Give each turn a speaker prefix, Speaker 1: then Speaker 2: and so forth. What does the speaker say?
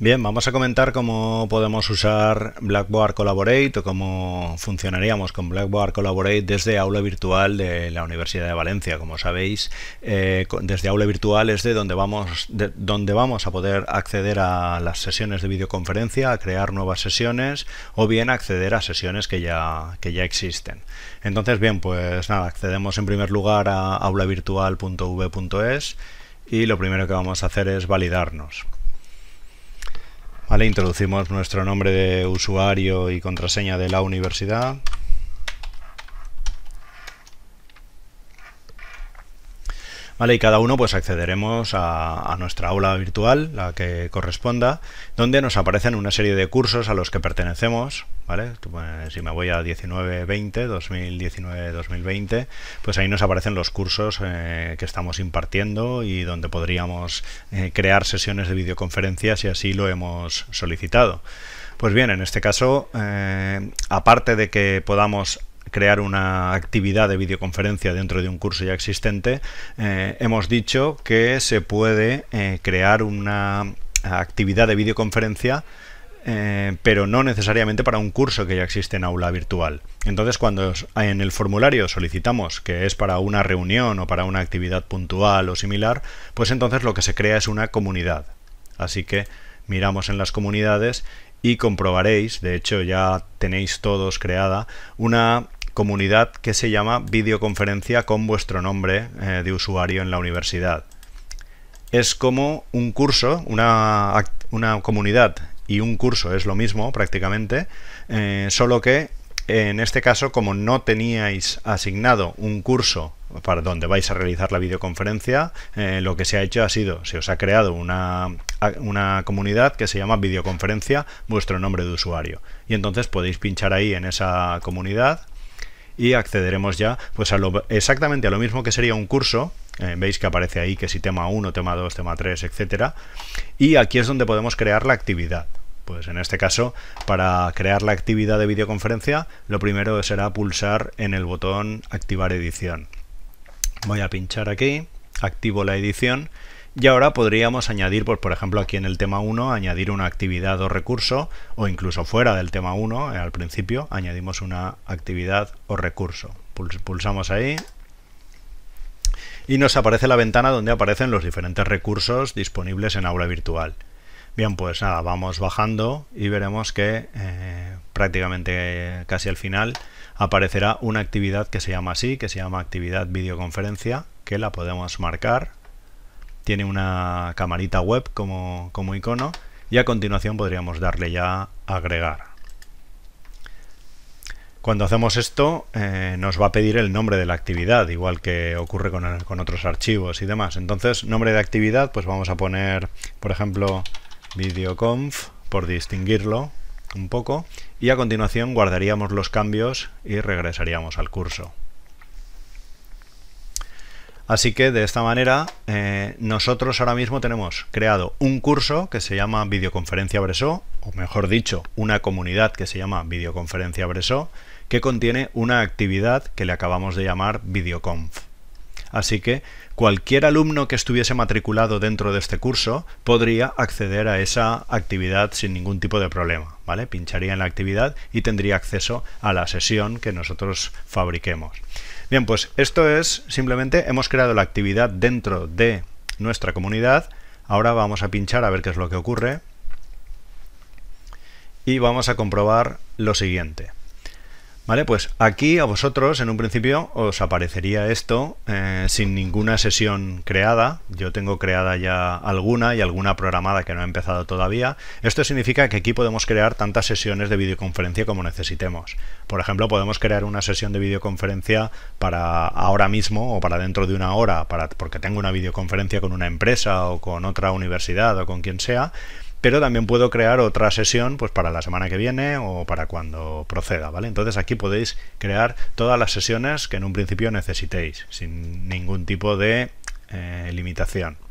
Speaker 1: Bien, vamos a comentar cómo podemos usar Blackboard Collaborate o cómo funcionaríamos con Blackboard Collaborate desde aula virtual de la Universidad de Valencia. Como sabéis, eh, desde aula virtual es de donde vamos, donde vamos a poder acceder a las sesiones de videoconferencia, a crear nuevas sesiones o bien acceder a sesiones que ya, que ya existen. Entonces, bien, pues nada, accedemos en primer lugar a aulavirtual.v.es y lo primero que vamos a hacer es validarnos introducimos nuestro nombre de usuario y contraseña de la universidad. ¿vale? Y cada uno pues accederemos a, nuestra aula virtual, la que corresponda, donde nos aparecen una serie de cursos a los que pertenecemos, ¿vale? Pues, si me voy a 19 2019-2020, pues ahí nos aparecen los cursos eh, que estamos impartiendo y donde podríamos eh, crear sesiones de videoconferencia si así lo hemos solicitado. Pues bien, en este caso, eh, aparte de que podamos crear una actividad de videoconferencia dentro de un curso ya existente, eh, hemos dicho que se puede eh, crear una actividad de videoconferencia eh, pero no necesariamente para un curso que ya existe en aula virtual. Entonces, cuando en el formulario solicitamos que es para una reunión o para una actividad puntual o similar, pues entonces lo que se crea es una comunidad. Así que miramos en las comunidades y comprobaréis, de hecho ya tenéis todos creada, una comunidad que se llama videoconferencia con vuestro nombre eh, de usuario en la universidad. Es como un curso, una, una comunidad y un curso es lo mismo prácticamente, eh, solo que en este caso, como no teníais asignado un curso para donde vais a realizar la videoconferencia, eh, lo que se ha hecho ha sido, se os ha creado una, comunidad que se llama videoconferencia, vuestro nombre de usuario. Y entonces podéis pinchar ahí en esa comunidad y accederemos ya pues a lo, exactamente a lo mismo que sería un curso. Eh, veis que aparece ahí que si tema 1, tema 2, tema 3, etcétera. Y aquí es donde podemos crear la actividad. Pues en este caso, para crear la actividad de videoconferencia, lo primero será pulsar en el botón Activar edición. Voy a pinchar aquí, activo la edición y ahora podríamos añadir, pues, por ejemplo aquí en el tema 1, añadir una actividad o recurso o incluso fuera del tema 1, eh, al principio, añadimos una actividad o recurso. Pulsamos ahí, y nos aparece la ventana donde aparecen los diferentes recursos disponibles en aula virtual. Bien, pues nada, vamos bajando y veremos que eh, prácticamente casi al final aparecerá una actividad que se llama así, que se llama actividad videoconferencia, que la podemos marcar. Tiene una camarita web como, icono y a continuación podríamos darle ya agregar. Cuando hacemos esto eh, nos va a pedir el nombre de la actividad, igual que ocurre con, con otros archivos y demás. Entonces, nombre de actividad, pues vamos a poner, por ejemplo, videoconf por distinguirlo un poco y a continuación guardaríamos los cambios y regresaríamos al curso. Así que de esta manera eh, nosotros ahora mismo tenemos creado un curso que se llama Videoconferencia BresO, o mejor dicho, una comunidad que se llama Videoconferencia Bresó, que contiene una actividad que le acabamos de llamar Videoconf. Así que cualquier alumno que estuviese matriculado dentro de este curso podría acceder a esa actividad sin ningún tipo de problema. ¿vale? Pincharía en la actividad y tendría acceso a la sesión que nosotros fabriquemos. Bien, pues esto es simplemente hemos creado la actividad dentro de nuestra comunidad. Ahora vamos a pinchar a ver qué es lo que ocurre. Y vamos a comprobar lo siguiente. Vale, pues aquí a vosotros en un principio os aparecería esto eh, sin ninguna sesión creada. Yo tengo creada ya alguna y alguna programada que no ha empezado todavía. Esto significa que aquí podemos crear tantas sesiones de videoconferencia como necesitemos. Por ejemplo, podemos crear una sesión de videoconferencia para ahora mismo o para dentro de una hora, para, porque tengo una videoconferencia con una empresa o con otra universidad o con quien sea pero también puedo crear otra sesión pues para la semana que viene o para cuando proceda, ¿vale? Entonces aquí podéis crear todas las sesiones que en un principio necesitéis, sin ningún tipo de eh, limitación.